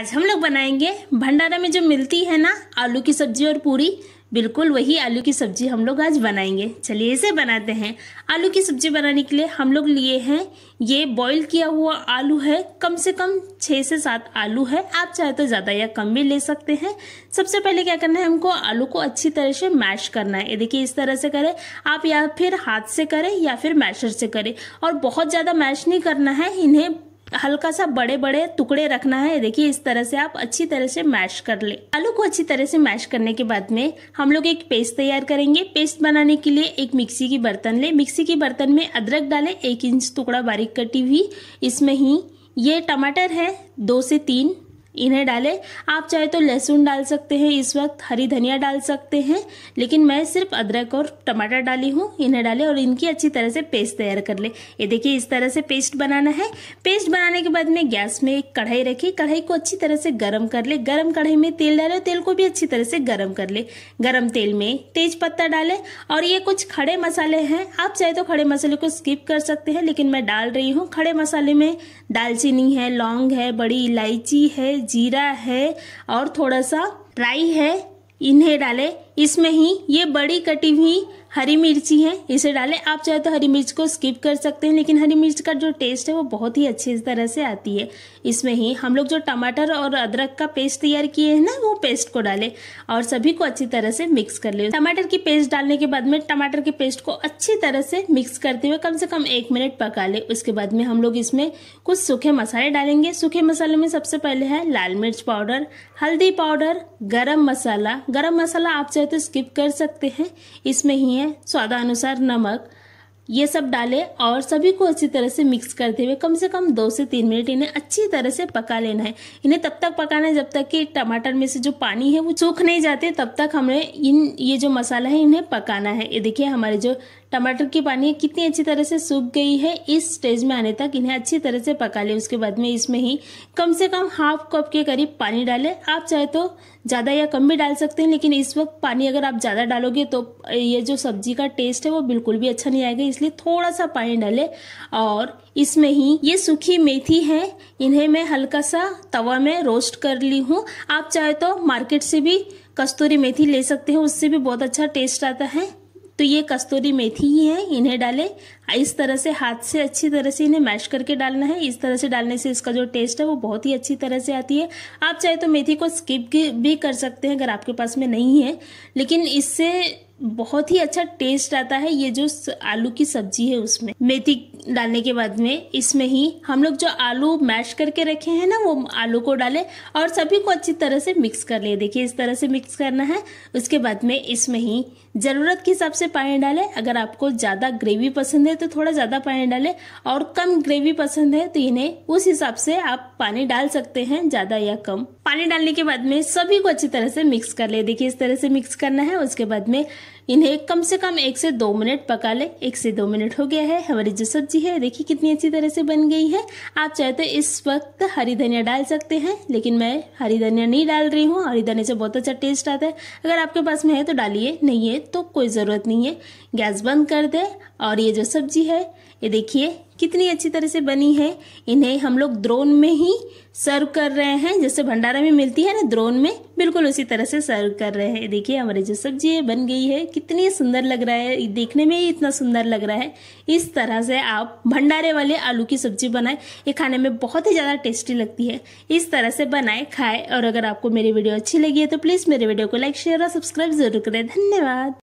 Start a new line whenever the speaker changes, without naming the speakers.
आज हम लोग बनाएंगे भंडारा में जो मिलती है ना आलू की सब्जी और पूरी बिल्कुल वही आलू की सब्जी हम लोग आज बनाएंगे चलिए इसे बनाते हैं आलू की सब्जी बनाने के लिए हम लोग लिए हैं ये बॉईल किया हुआ आलू है कम से कम छः से सात आलू है आप चाहे तो ज़्यादा या कम भी ले सकते हैं सबसे पहले क्या करना है हमको आलू को अच्छी तरह से मैश करना है ये देखिए इस तरह से करें आप या फिर हाथ से करें या फिर मैशर से करें और बहुत ज़्यादा मैश नहीं करना है इन्हें हल्का सा बड़े बड़े टुकड़े रखना है देखिए इस तरह से आप अच्छी तरह से मैश कर ले आलू को अच्छी तरह से मैश करने के बाद में हम लोग एक पेस्ट तैयार करेंगे पेस्ट बनाने के लिए एक मिक्सी की बर्तन ले मिक्सी की बर्तन में अदरक डालें एक इंच टुकड़ा बारीक कटी हुई इसमें ही ये टमाटर है दो से तीन इन्हें डालें आप चाहे तो लहसुन डाल सकते हैं इस वक्त हरी धनिया डाल सकते हैं लेकिन मैं सिर्फ अदरक और टमाटर डाली हूँ इन्हें डालें और इनकी अच्छी तरह से पेस्ट तैयार कर लें ये देखिए इस तरह से पेस्ट बनाना है पेस्ट बनाने के बाद मैं गैस में एक कढ़ाई रखी कढ़ाई को अच्छी तरह से गर्म कर ले गर्म कढ़ाई में तेल डाले तेल को भी अच्छी तरह से गर्म कर ले गर्म तेल में तेज पत्ता डालें और ये कुछ खड़े मसाले हैं आप चाहे तो खड़े मसाले को स्किप कर सकते हैं लेकिन मैं डाल रही हूँ खड़े मसाले में दालचीनी है लौंग है बड़ी इलायची है जीरा है और थोड़ा सा राई है इन्हें डालें इसमें ही ये बड़ी कटी हुई हरी मिर्ची है इसे डालें आप चाहे तो हरी मिर्च को स्किप कर सकते हैं लेकिन हरी मिर्च का जो टेस्ट है वो बहुत ही अच्छी तरह से आती है इसमें ही हम लोग जो टमाटर और अदरक का पेस्ट तैयार किए हैं ना वो पेस्ट को डालें और सभी को अच्छी तरह से मिक्स कर लें टमाटर की पेस्ट डालने के बाद में टमाटर के पेस्ट को अच्छी तरह से मिक्स करते हुए कम से कम एक मिनट पका लें उसके बाद में हम लोग इसमें कुछ सूखे मसाले डालेंगे सूखे मसाले में सबसे पहले है लाल मिर्च पाउडर हल्दी पाउडर गरम मसाला गरम मसाला आप चाहे तो स्किप कर सकते हैं इसमें ही है स्वादानुसार नमक ये सब डालें और सभी को अच्छी तरह से मिक्स करते हुए कम से कम दो से तीन मिनट इन्हें अच्छी तरह से पका लेना है इन्हें तब तक पकाना है जब तक कि टमाटर में से जो पानी है वो सूख नहीं जाते तब तक हमें इन ये जो मसाला है इन्हें पकाना है ये देखिए हमारे जो टमाटर की पानी कितनी अच्छी तरह से सूख गई है इस स्टेज में आने तक इन्हें अच्छी तरह से पका लें उसके बाद में इसमें ही कम से कम हाफ कप के करीब पानी डालें आप चाहे तो ज़्यादा या कम भी डाल सकते हैं लेकिन इस वक्त पानी अगर आप ज़्यादा डालोगे तो ये जो सब्जी का टेस्ट है वो बिल्कुल भी अच्छा नहीं आएगा इस इसलिए थोड़ा सा पानी डालें और इसमें ही ये सूखी मेथी है इन्हें मैं हल्का सा तवा में रोस्ट कर ली हूँ आप चाहे तो मार्केट से भी कस्तूरी मेथी ले सकते हैं उससे भी बहुत अच्छा टेस्ट आता है तो ये कस्तूरी मेथी ही है इन्हें डालें इस तरह से हाथ से अच्छी तरह से इन्हें मैश करके डालना है इस तरह से डालने से इसका जो टेस्ट है वो बहुत ही अच्छी तरह से आती है आप चाहे तो मेथी को स्किप भी कर सकते हैं अगर आपके पास में नहीं है लेकिन इससे बहुत ही अच्छा टेस्ट आता है ये जो आलू की सब्जी है उसमें मेथी डालने के बाद में इसमें ही हम लोग जो आलू मैश करके रखे हैं ना वो आलू को डालें और सभी को अच्छी तरह से मिक्स कर लें देखिए इस तरह से मिक्स करना है उसके बाद में इसमें ही ज़रूरत के हिसाब से पानी डालें अगर आपको ज़्यादा ग्रेवी पसंद है तो थोड़ा ज़्यादा पानी डालें और कम ग्रेवी पसंद है तो इन्हें उस हिसाब से आप पानी डाल सकते हैं ज़्यादा या कम पानी डालने के बाद में सभी को अच्छी तरह से मिक्स कर ले देखिए इस तरह से मिक्स करना है उसके बाद में इन्हें कम से कम एक से दो मिनट पका ले एक से दो मिनट हो गया है हमारी जो सब्जी है देखिए कितनी अच्छी तरह से बन गई है आप चाहे तो इस वक्त हरी धनिया डाल सकते हैं लेकिन मैं हरी धनिया नहीं डाल रही हूँ हरी धनिया से बहुत अच्छा टेस्ट आता है अगर आपके पास में है तो डालिए नहीं है तो कोई ज़रूरत नहीं है गैस बंद कर दे और ये जो सब्जी है ये देखिए कितनी अच्छी तरह से बनी है इन्हें हम लोग द्रोन में ही सर्व कर रहे हैं जैसे भंडारा में मिलती है ना द्रोन में बिल्कुल उसी तरह से सर्व कर रहे हैं देखिए हमारी जो सब्जी है बन गई है कितनी सुंदर लग रहा है देखने में ही इतना सुंदर लग रहा है इस तरह से आप भंडारे वाले आलू की सब्जी बनाए ये खाने में बहुत ही ज़्यादा टेस्टी लगती है इस तरह से बनाए खाए और अगर आपको मेरी वीडियो अच्छी लगी है तो प्लीज़ मेरे वीडियो को लाइक शेयर और सब्सक्राइब जरूर करें धन्यवाद